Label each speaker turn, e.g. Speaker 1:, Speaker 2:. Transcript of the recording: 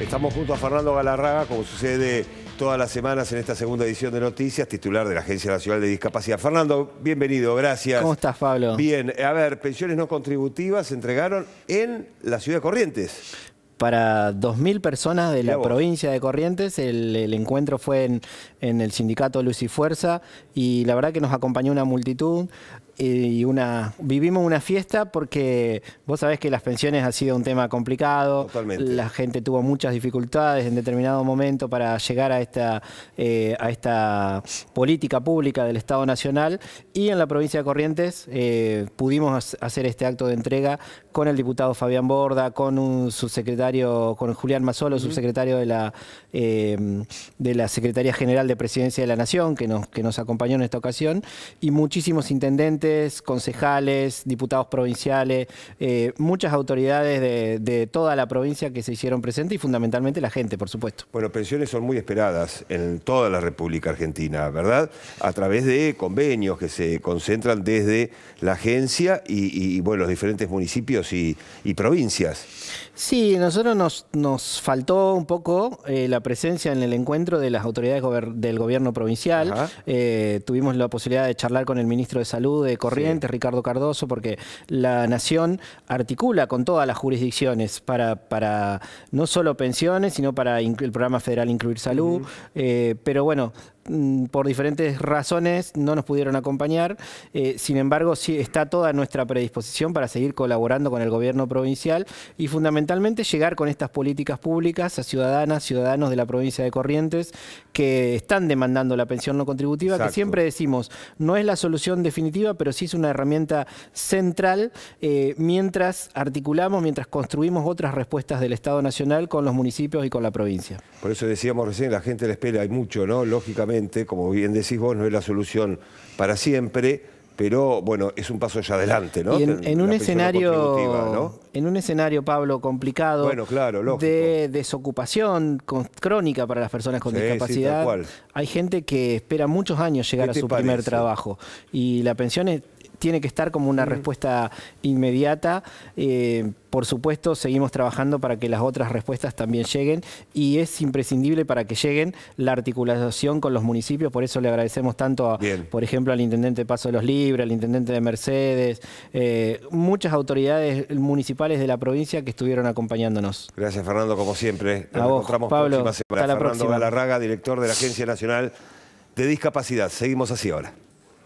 Speaker 1: Estamos junto a Fernando Galarraga, como sucede todas las semanas en esta segunda edición de Noticias, titular de la Agencia Nacional de Discapacidad. Fernando, bienvenido, gracias. ¿Cómo
Speaker 2: estás, Pablo?
Speaker 1: Bien, a ver, pensiones no contributivas se entregaron en la ciudad de Corrientes.
Speaker 2: Para 2.000 personas de la provincia de Corrientes, el, encuentro fue en, en, el sindicato Luz y Fuerza y la verdad que nos acompañó una multitud y una vivimos una fiesta porque vos sabés que las pensiones ha sido un tema complicado. La gente tuvo muchas dificultades en determinado momento para llegar a esta, eh, a esta política pública del Estado Nacional y en la provincia de Corrientes eh, pudimos hacer este acto de entrega con el diputado Fabián Borda, con un subsecretario, con Julián Mazolo, subsecretario de la, eh, de la Secretaría General de Presidencia de la Nación, que nos, que nos acompañó en esta ocasión, y muchísimos intendentes concejales, diputados provinciales, eh, muchas autoridades de, toda la provincia que se hicieron presentes y fundamentalmente la gente, por supuesto.
Speaker 1: Bueno, pensiones son muy esperadas en toda la República Argentina, ¿verdad? A través de convenios que se concentran desde la agencia y, bueno, los diferentes municipios y, provincias.
Speaker 2: Sí, nosotros nos, nos faltó un poco eh, la presencia en el encuentro de las autoridades del gobierno provincial. Eh, tuvimos la posibilidad de charlar con el ministro de Salud de corriente, Ricardo Cardoso, porque la Nación articula con todas las jurisdicciones para, para no solo pensiones, sino para el programa federal Incluir Salud. Eh, pero bueno, Mm, por diferentes razones no nos pudieron acompañar. Eh, sin embargo, sí está toda nuestra predisposición para seguir colaborando con el gobierno provincial y fundamentalmente llegar con estas políticas públicas a ciudadanas, ciudadanos de la provincia de Corrientes que están demandando la pensión no contributiva, que siempre decimos no es la solución definitiva, pero sí es una herramienta central eh, mientras articulamos, mientras construimos otras respuestas del Estado
Speaker 1: Nacional con los municipios y con la provincia. Por eso decíamos recién, la gente les espera hay mucho, ¿no? Lógicamente como bien decís vos, no es la solución para siempre, pero bueno, es un paso ya adelante, ¿no? en, un escenario,
Speaker 2: en un escenario, Pablo, complicado, claro, de desocupación crónica para las personas con discapacidad, hay gente que espera muchos años llegar a su primer trabajo y la pensión es tiene que estar como una respuesta inmediata. Eh, por supuesto, seguimos trabajando para que las otras respuestas también lleguen y es imprescindible para que lleguen la articulación con los municipios. Por eso le agradecemos tanto, por ejemplo, al intendente de Paso de los Libres, al intendente de Mercedes, eh, muchas autoridades municipales de la provincia que estuvieron acompañándonos.
Speaker 1: Gracias, Fernando, como siempre. Nos a vos, encontramos Pablo, Hasta la Fernando próxima. Galarraga, director de la Agencia Nacional de Discapacidad. Seguimos así ahora.